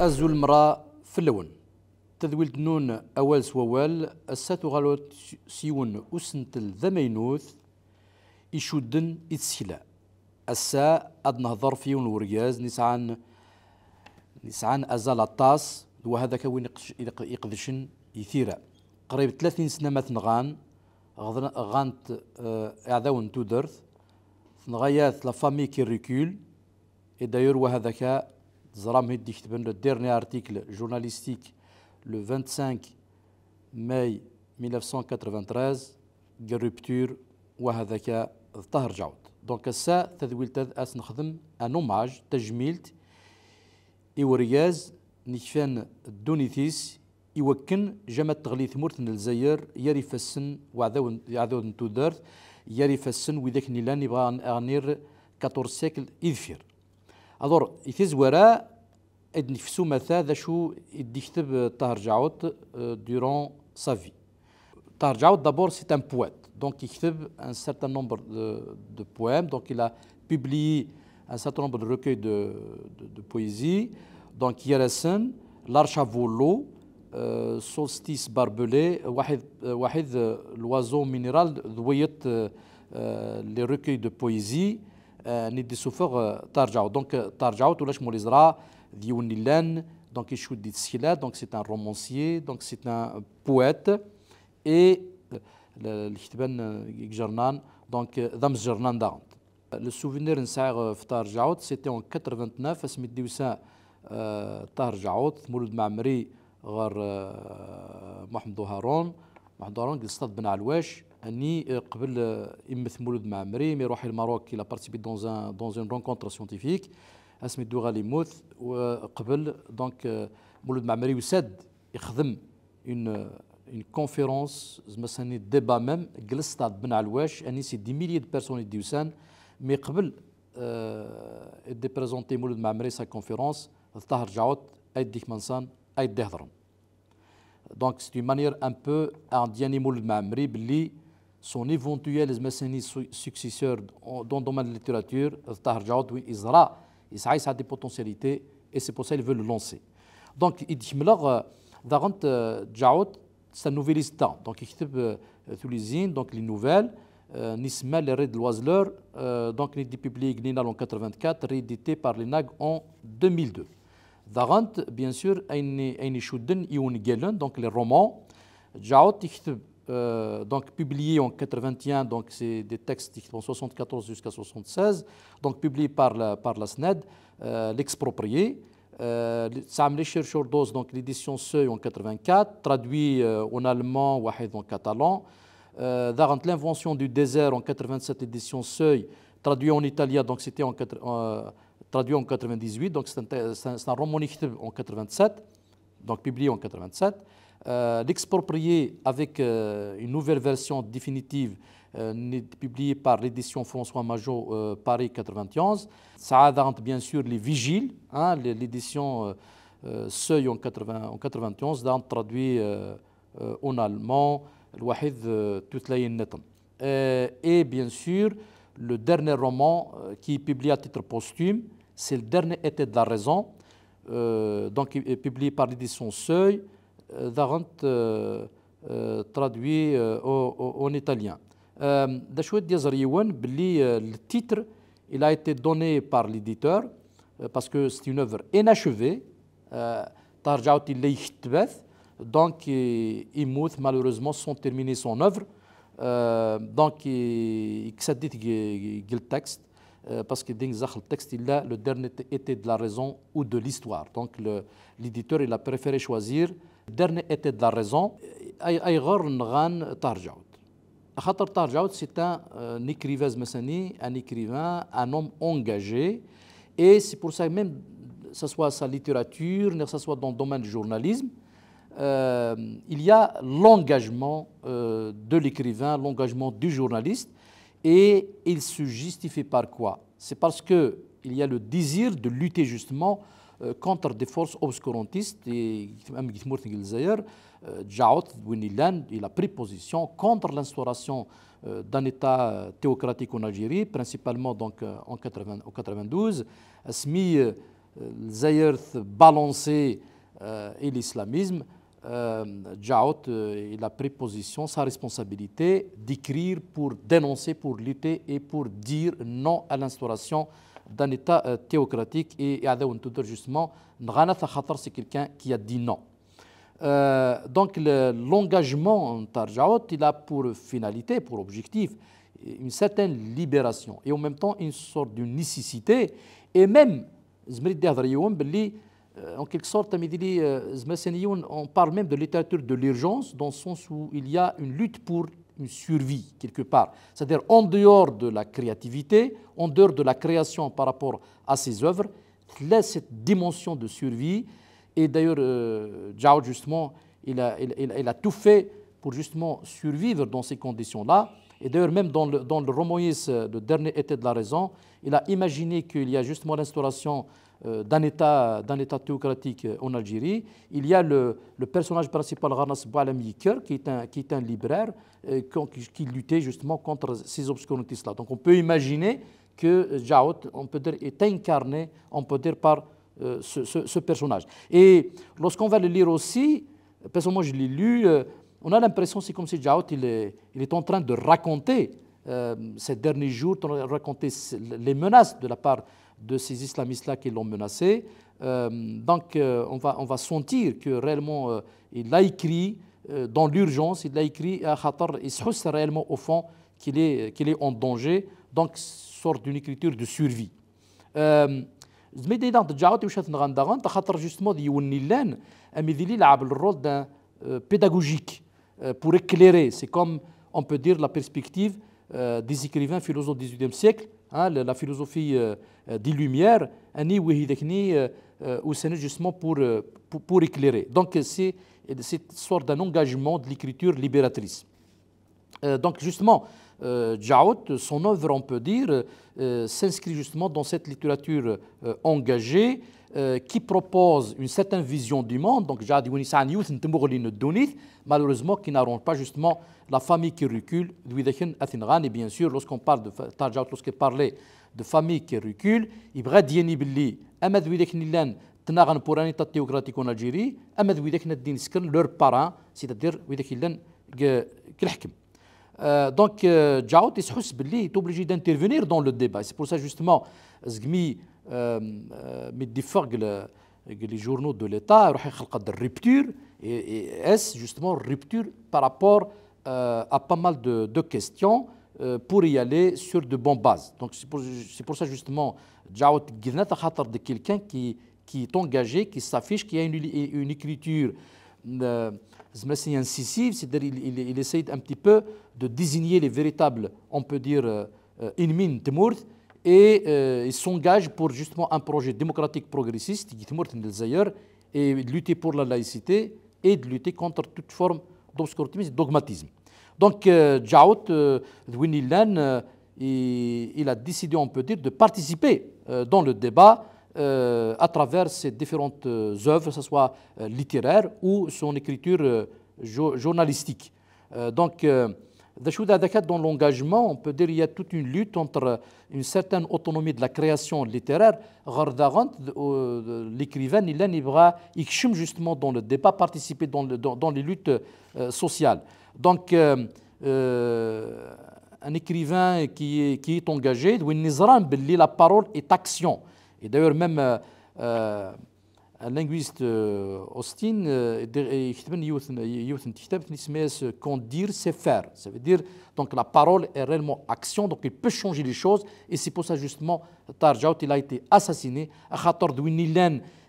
أزو المرا في اللون تذويل نون أول سوال الساتو غالوت سيون أسنتل ذمينوث يشدن إتسلا السا أد نهضر فيون ورياز نسعان نسعان أزال الطاس وهذا كوين يقدشن يثيرا قريب 30 سنة ما تنغان غانت آه، أعداون تودرث لا فامي كيريكول إداير وهذاك زرام هديك لو الديرني ارتيكل جورناليستيك لو 25 ماي 1993 الرupture وهذاك الطهر جعود دونك السا تذويل اس نخدم ان اوماج تجميلت ايورياز نكفان دونيثيس يوكن جمع تغليث مورت الزير ياري فسن وعذو نتو تودرت ياري فسن وذاك نيلان يبغى انير 14 سيكل اذفير أضر إثيز وراء إذن فسو مثا ذا شو إدكتب طهر جعوت ديرون صافي طهر جعوت دابور سي تان بوات دونك يكتب ان سارتان نومبر دو بوام دونك إلا بيبلي ان سارتان نومبر دو ركوي دو دو بويزي دونك يرسن لارشا فولو سولستيس باربولي واحد واحد لوازو مينيرال ذويت لي ركوي دو بويزي آه، دي سوفوغ آه، ترجعوا دونك آه، ترجعوا تولاش مول زرا ديون لان دونك يشو دي سيلا دونك سيت ان رومونسيي دونك سيت ان بويت اي الكتبان جرنان دونك ذمس جرنان دا لو سوفينير نساع في طار جعوت سيتي اون 89 اسمي ديوسا طار جعوت مولود معمري غار محمد هارون محمد هارون قصاد بن علواش اني آه، قبل آه، امث مولود مع مريم يروح الماروك الى بارتيبي دون ان دون اون رونكونتر سيونتيفيك اسمي دوغالي موث وقبل دونك آه، مولود مع مريم يخدم اون اون كونفيرونس زعما ساني ديبا ميم جلست بن علواش اني سي دي ميليي دو بيرسون ديوسان مي قبل دي بريزونتي مولود مع مريم سا كونفيرونس طاهر جعوت ايديك منسان ايدي هضرهم دونك سي اون مانيير ان بو ان دياني مولود مع مريم باللي son éventuel successeur dans le domaine de la littérature, Tahar Jaoud, sera. Il a des potentialités et c'est pour ça qu'il veut le lancer. Donc, il dit que euh, euh, Jaoud, c'est un Donc, il écrit euh, donc les nouvelles. Nisma, les Red Loiseleur, donc il publié Ninal en 84, réédité par l'INAG en 2002. Darant, bien sûr, a une, Aini Shouden, Ion Gelen, donc les romans. Jaoud, il euh, donc publié en 81, donc c'est des textes qui 74 jusqu'à 76, donc publié par la, par la SNED, euh, l'exproprié. Ça a chercheurs donc l'édition Seuil en 84, traduit euh, en allemand, Wahid en catalan. Darant l'invention du désert en 87, l'édition Seuil, traduit en italien, donc c'était en, traduit en 98, donc c'est un, un, roman en 87, donc publié en 87 l'exproprié euh, avec euh, une nouvelle version définitive euh, publiée par l'édition François Majot Paris 91. Ça adhante bien sûr les vigiles, hein, l'édition Seuil en, 91, traduit en allemand, Wahid Et bien sûr, le dernier roman qui est publié à titre posthume, c'est le dernier été de la raison, donc publié par l'édition Seuil. Traduit en italien. Le titre a été donné par l'éditeur parce que c'est une œuvre inachevée. Donc, il m'a malheureusement terminé son œuvre. Donc, il a dit le texte parce que le texte il a le dernier était de la raison ou de l'histoire. Donc, l'éditeur a préféré choisir dernier était de raison, raison, اي غر نغان Khatar خاطر c'est un écrivain, un homme engagé. Et c'est pour ça que même, que ce soit sa littérature, que ce soit dans le domaine du journalisme, euh, il y a l'engagement euh, de l'écrivain, l'engagement du journaliste, et il se justifie par quoi C'est parce qu'il y a le désir de lutter justement euh, contre des forces obscurantistes et ام كيتمورت الجزائر تجاوت il a pris position contre l'instauration euh, d'un État euh, théocratique en Algérie, principalement donc en 1992. Asmi Zayer balancé et l'islamisme, Jaout il a pris position, sa responsabilité d'écrire pour dénoncer, pour lutter et pour dire non à l'instauration d'un État euh, théocratique et, Tudor justement, Nranatha Khatar c'est quelqu'un qui a dit non. Euh, donc l'engagement en Tarjaot, il a pour finalité, pour objectif, une certaine libération et en même temps une sorte de nécessité et même, euh, en quelque sorte, on parle même de littérature de l'urgence dans le sens où il y a une lutte pour une survie quelque part. C'est-à-dire en dehors de la créativité, en dehors de la création par rapport à ses œuvres, a cette dimension de survie. Et d'ailleurs, euh, justement, il a tout fait pour justement survivre dans ces conditions-là. Et d'ailleurs, même dans le, dans le le euh, dernier été de la raison, il a imaginé qu'il y a justement l'instauration euh, d'un État, État théocratique euh, en Algérie. Il y a le, personnage principal, Ghanas Boualamiker, qui, est qui est un libraire, qui, luttait justement contre ces obscurantistes-là. Donc on peut imaginer que Jaout, on peut dire, est incarné, on peut dire, par ce, personnage. Et lorsqu'on va le lire aussi, personnellement je l'ai lu, on a l'impression, c'est comme si Jaout, il est, il est en train de raconter euh, ces derniers jours, raconter les menaces de la part de ces islamistes-là qui l'ont menacé. Euh, donc euh, on, va, on va sentir que réellement, il l'a écrit dans l'urgence, il a écrit à Khatar, il se réellement au fond qu'il est, qu'il est en danger, donc sorte d'une écriture de survie. Euh, زميدي جوستمون امي euh, pour éclairer. C'est comme, on peut dire, la perspective euh, des écrivains philosophes du XVIIIe siècle, hein, la philosophie euh, des Lumières, où c'est justement pour, pour, pour, éclairer. Donc c'est cette sorte d'engagement de l'écriture libératrice. donc justement, Jaout, son œuvre, on peut dire, s'inscrit justement dans cette littérature engagée, euh, qui propose une certaine vision du monde, donc malheureusement qui n'arrange pas justement la famille qui recule, et bien sûr lorsqu'on parle de lorsqu'on parlait de famille qui recule, pour un état théocratique en Algérie, leurs parents, c'est-à-dire euh, donc, euh, Jaout il est obligé d'intervenir dans le débat. C'est pour ça, justement, Zgmi مدي euh, فرق euh, les journaux de l'État, des rupture, et, est-ce justement rupture par rapport euh, à pas mal de, questions pour y aller sur de bonnes bases. Donc c'est pour, ça justement, Djaout Gilnat a de quelqu'un qui, qui est engagé, qui s'affiche, qui a une, une écriture euh, incisive, c'est-à-dire il, il, essaye un petit peu de désigner les véritables, on peut dire, ennemis de et euh, il s'engage pour justement un projet démocratique progressiste, et lutter pour la laïcité et de lutter contre toute forme d'obscurantisme et dogmatisme. Donc euh, Jaout, euh, euh il, a décidé, on peut dire, de participer euh, dans le débat à travers ses différentes œuvres, que ce soit littéraire ou son écriture journalistique. donc dans l'engagement, on peut dire qu'il y a toute une lutte entre une certaine autonomie de la création littéraire. Euh, l'écrivain, il Ibra justement, dans le débat, participer dans, le, dans, les luttes euh, sociales. Donc, euh, un écrivain qui est, qui est engagé, la parole est action. Et d'ailleurs, même. Un linguiste يكتب euh, euh, euh, qu'on dire c'est faire dire c'est faire. ça veut dire donc la parole est réellement action, donc il peut changer les choses et c'est pour ça justement il a été assassiné خاطر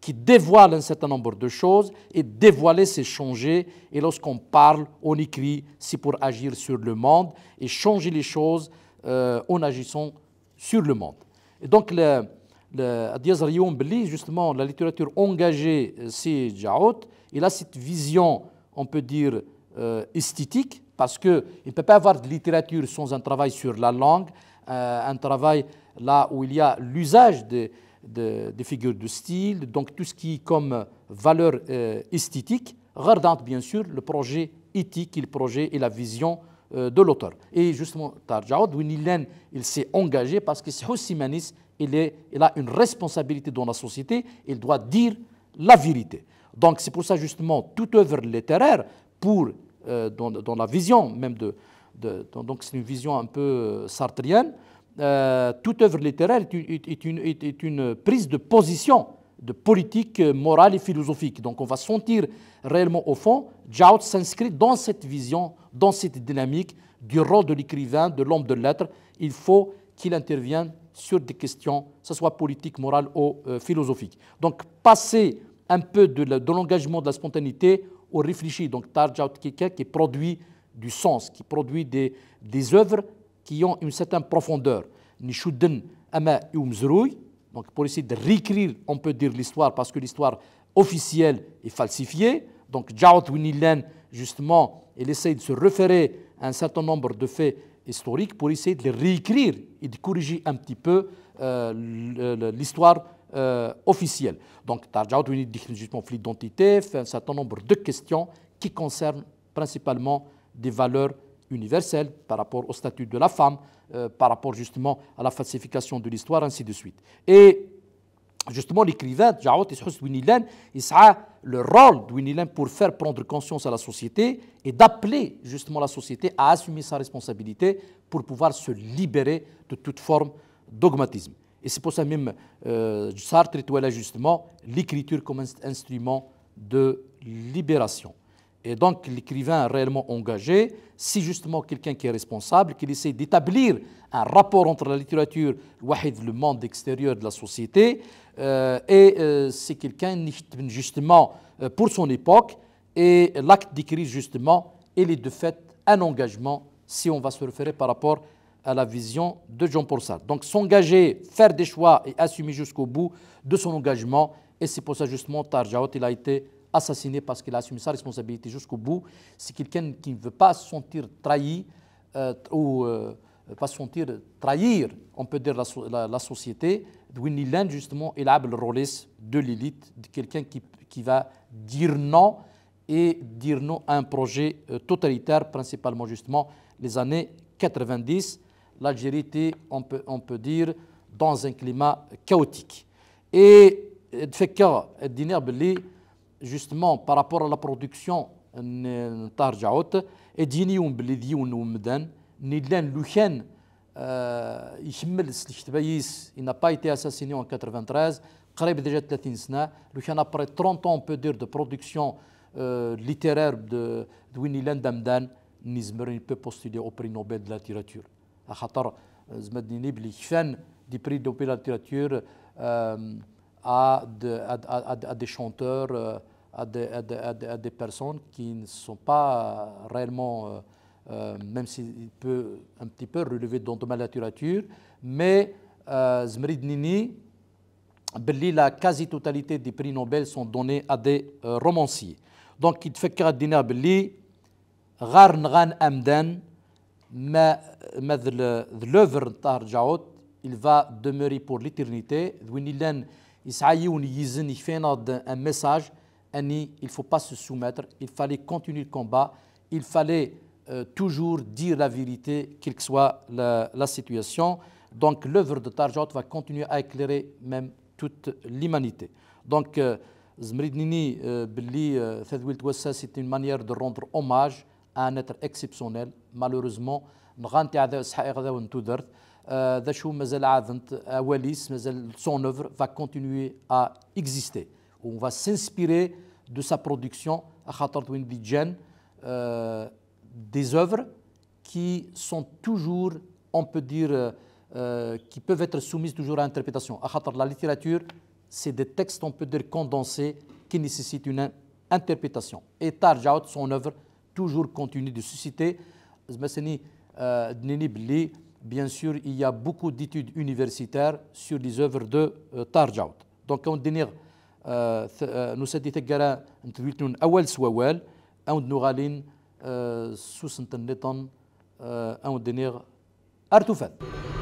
qui dévoile un certain nombre de choses et dévoiler c'est changer et lorsqu'on parle on écrit c'est pour agir sur le monde et changer les choses en agissant sur le monde et donc le, Adiaz justement, la littérature engagée, euh, c'est Jaot, il a cette vision, on peut dire, euh, esthétique, parce qu'il ne peut pas avoir de littérature sans un travail sur la langue, euh, un travail là où il y a l'usage des de, de figures de style, donc tout ce qui est comme valeur esthétique, regardant bien sûr le projet éthique, le projet et la vision de l'auteur. Et justement, Tarjaoud, Winilène, il s'est engagé parce que c'est Hossimanis il, a une responsabilité dans la société, il doit dire la vérité. Donc c'est pour ça justement toute œuvre littéraire, pour, euh, dans, la vision même de... donc c'est une vision un peu euh, sartrienne, euh, toute œuvre littéraire est une, prise de position de politique morale et philosophique. Donc on va sentir réellement au fond, Jao s'inscrit dans cette vision, dans cette dynamique du rôle de l'écrivain, de l'homme de lettres. Il faut qu'il intervienne sur des questions, que ce soit politique, morale ou euh, philosophique. Donc, passer un peu de l'engagement de, la spontanéité au réfléchi, donc Tarjout qui produit du sens, qui produit des, des œuvres qui ont une certaine profondeur. Nishuddin Ama donc pour essayer de réécrire, on peut dire l'histoire, parce que l'histoire officielle est falsifiée. Donc Jaot Winilen, justement, il essaye de se référer à un certain nombre de faits historique pour essayer de les réécrire et de corriger un petit peu euh, l'histoire euh, officielle. Donc, conflit justement l'identité, un certain nombre de questions qui concernent principalement des valeurs universelles par rapport au statut de la femme, euh, par rapport justement à la falsification de l'histoire, ainsi de suite. Et justement l'écrivain Jaot Ishus Winilen, il sera le rôle de Winilan pour faire prendre conscience à la société et d'appeler justement la société à assumer sa responsabilité pour pouvoir se libérer de toute forme dogmatisme. Et c'est pour ça même euh, Sartre justement l'écriture comme un instrument de libération. Et donc l'écrivain réellement engagé, si justement quelqu'un qui est responsable, qu'il essaie d'établir un rapport entre la littérature, le monde extérieur de la société, euh, et euh, c'est quelqu'un justement euh, pour son époque, et l'acte d'écrire justement, il est de fait un engagement si on va se référer par rapport à la vision de Jean Paul Sartre. Donc s'engager, faire des choix et assumer jusqu'au bout de son engagement, et c'est pour ça justement Tarjaot, il a été assassiné parce qu'il a assumé sa responsabilité jusqu'au bout. C'est quelqu'un qui ne veut pas se sentir trahi euh, ou euh, pas se sentir trahir, on peut dire, la, la, société. Winnie justement, il a le rôle de l'élite, de quelqu'un qui, qui, va dire non et dire non à un projet euh, totalitaire, principalement justement les années 90. L'Algérie était, on peut, on peut dire, dans un climat chaotique. Et de fait, justement par rapport à la production euh, um um luchen il n'a pas été assassiné en 93 قريب 30 30 ans on peut dire de production euh, littéraire de peut postuler au prix Nobel de la littérature euh, prix Nobel de la littérature à, des chanteurs à des, personnes qui ne sont pas euh, réellement, euh, euh, même s'il peut un petit peu relever dans la littérature, mais euh, Zmrid Nini, la quasi-totalité des prix Nobel sont donnés à des romanciers. Donc, il fait que Dina Belli, Amdan, mais l'œuvre de il va demeurer pour l'éternité. il y il un message il ne faut pas se soumettre, il fallait continuer le combat, il fallait euh, toujours dire la vérité, quelle que soit la, situation. Donc l'œuvre de Tarjot va continuer à éclairer même toute l'humanité. Donc euh, Zmridnini euh, c'est une manière de rendre hommage à un être exceptionnel. Malheureusement, son œuvre va continuer à exister on va s'inspirer de sa production, euh, des œuvres qui sont toujours, on peut dire, euh, euh, qui peuvent être soumises toujours à interprétation. La littérature, c'est des textes, on peut dire, condensés qui nécessitent une interprétation. Et Tarjaout, son œuvre, toujours continue de susciter. Euh, bien sûr, il y a beaucoup d'études universitaires sur les œuvres de Tarjaout. Donc, on آه، آه، نسدي تقرا نتبيتون أول سوال أو نغالين آه، سوسن تنطن أو دنيغ أرتفاد